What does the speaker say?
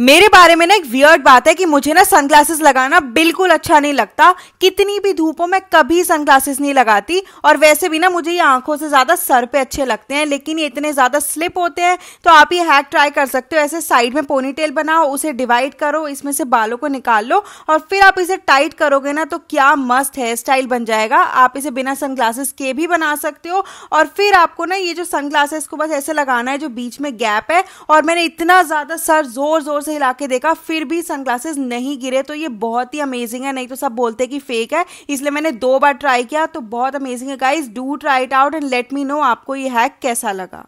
मेरे बारे में ना एक वियर्ड बात है कि मुझे ना सनग्लासेस लगाना बिल्कुल अच्छा नहीं लगता कितनी भी धूपों में कभी सनग्लासेस नहीं लगाती और वैसे भी ना मुझे ये आंखों से ज़्यादा सर पे अच्छे लगते हैं लेकिन ये इतने ज़्यादा स्लिप होते हैं तो आप ये हैक ट्राई कर सकते हो ऐसे साइड में पोनीटेल बनाओ उसे डिवाइड करो इसमें से बालों को निकाल लो और फिर आप इसे टाइट करोगे ना तो क्या मस्त हेयर स्टाइल बन जाएगा आप इसे बिना सनग्लासेस के भी बना सकते हो और फिर आपको ना ये जो सनग्लासेस को बस ऐसे लगाना है जो बीच में गैप है और मैंने इतना ज़्यादा सर जोर जोर से हिला के देखा फिर भी सनग्लासेस नहीं गिरे तो ये बहुत ही अमेजिंग है नहीं तो सब बोलते कि फेक है इसलिए मैंने दो बार ट्राई किया तो बहुत अमेजिंग है guys do try it out and let me know आपको ये हैक कैसा लगा